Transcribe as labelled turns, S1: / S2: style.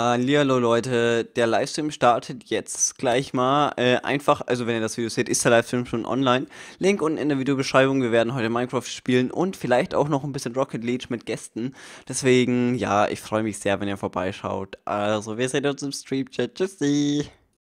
S1: Hallihallo Leute, der Livestream startet jetzt gleich mal. Äh, einfach, also wenn ihr das Video seht, ist der Livestream schon online. Link unten in der Videobeschreibung. Wir werden heute Minecraft spielen und vielleicht auch noch ein bisschen Rocket League mit Gästen. Deswegen, ja, ich freue mich sehr, wenn ihr vorbeischaut. Also, wir sehen uns im Stream. chat Tschüssi!